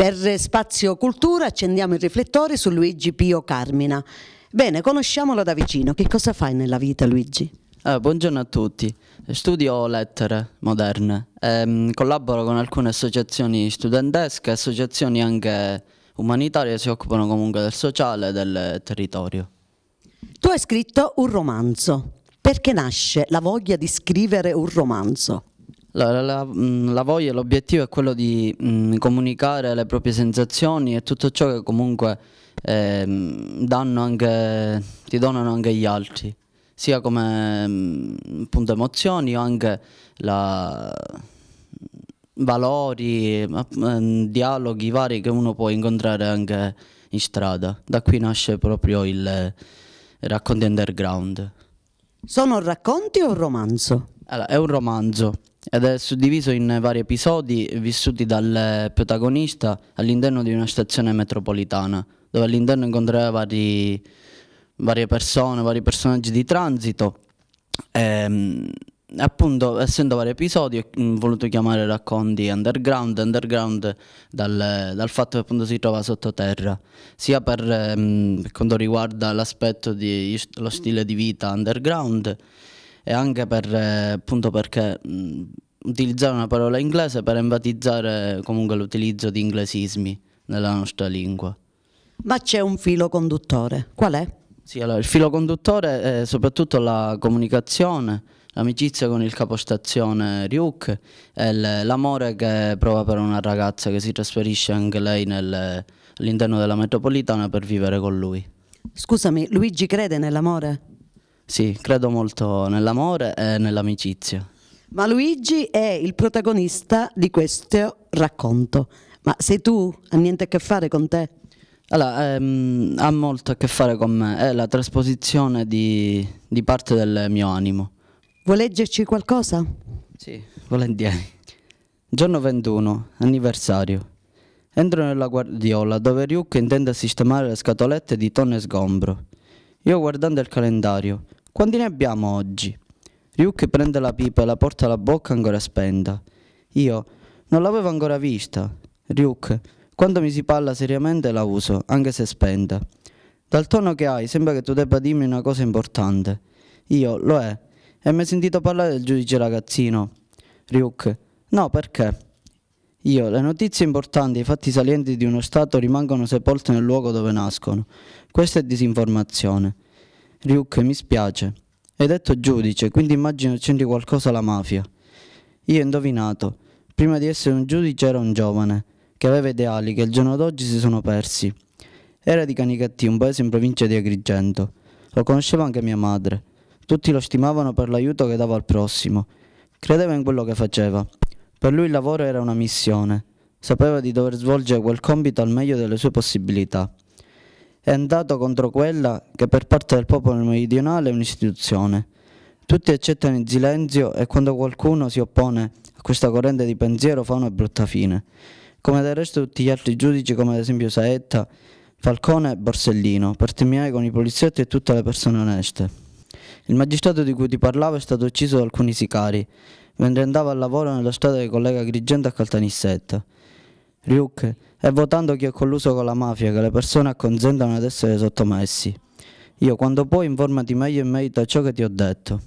Per Spazio Cultura accendiamo il riflettore su Luigi Pio Carmina. Bene, conosciamolo da vicino. Che cosa fai nella vita, Luigi? Eh, buongiorno a tutti, studio lettere moderne, ehm, collaboro con alcune associazioni studentesche, associazioni anche umanitarie si occupano comunque del sociale e del territorio. Tu hai scritto un romanzo, perché nasce la voglia di scrivere un romanzo? La, la, mm, la, voglia, l'obiettivo è quello di mh, mm, comunicare le proprie sensazioni e tutto ciò che comunque eh, anche, ti donano anche gli altri, sia come mh, mm, appunto, emozioni o anche la, valori, mh, dialoghi vari che uno può incontrare anche in strada. Da qui nasce proprio il, il racconti underground. Sono racconti o un romanzo? Allora, è un romanzo ed è suddiviso in vari episodi vissuti dal protagonista all'interno di una stazione metropolitana, dove all'interno incontrerà vari, varie persone, vari personaggi di transito. E, ehm, appunto, essendo vari episodi, ho mm, voluto chiamare racconti underground, underground dal, dal fatto che appunto si trova sottoterra, sia per, ehm, per quanto riguarda l'aspetto dello stile di vita underground, e anche per, eh, appunto perché mh, utilizzare una parola inglese per enfatizzare comunque l'utilizzo di inglesismi nella nostra lingua. Ma c'è un filo conduttore, qual è? Sì, allora, il filo conduttore è soprattutto la comunicazione, l'amicizia con il capostazione Ryuk e l'amore che prova per una ragazza che si trasferisce anche lei nel, all'interno della metropolitana per vivere con lui. Scusami, Luigi crede nell'amore? Sì, credo molto nell'amore e nell'amicizia. Ma Luigi è il protagonista di questo racconto. Ma sei tu? Ha niente a che fare con te? Allora, ehm, ha molto a che fare con me, è la trasposizione di, di parte del mio animo. Vuoi leggerci qualcosa? Sì, volentieri. Giorno 21, anniversario. Entro nella guardiola dove Ryuk intende sistemare le scatolette di tonno e sgombro. Io guardando il calendario, quanti ne abbiamo oggi? Ryuk prende la pipa e la porta alla bocca ancora spenta. Io non l'avevo ancora vista. Ryuk, quando mi si parla seriamente la uso, anche se spenta. Dal tono che hai sembra che tu debba dirmi una cosa importante. Io, lo è, e mi hai sentito parlare del giudice ragazzino. Ryuk, no perché? Io, le notizie importanti e i fatti salienti di uno Stato rimangono sepolte nel luogo dove nascono. Questa è disinformazione. Ryuk mi spiace. Hai detto giudice, quindi immagino c'entri qualcosa la mafia. Io ho indovinato. Prima di essere un giudice era un giovane, che aveva ideali che il giorno d'oggi si sono persi. Era di Canicattì, un paese in provincia di Agrigento. Lo conosceva anche mia madre. Tutti lo stimavano per l'aiuto che dava al prossimo. Credeva in quello che faceva. Per lui il lavoro era una missione. Sapeva di dover svolgere quel compito al meglio delle sue possibilità è andato contro quella che per parte del popolo meridionale è un'istituzione. Tutti accettano il silenzio e quando qualcuno si oppone a questa corrente di pensiero fa una brutta fine, come del resto tutti gli altri giudici come ad esempio Saetta, Falcone e Borsellino, per terminare con i poliziotti e tutte le persone oneste. Il magistrato di cui ti parlavo è stato ucciso da alcuni sicari, mentre andava al lavoro nella strada del collega Grigente a Caltanissetta. Riucche, è votando chi è colluso con la mafia che le persone acconsentano ad essere sottomessi. Io quando puoi informati meglio in merito a ciò che ti ho detto.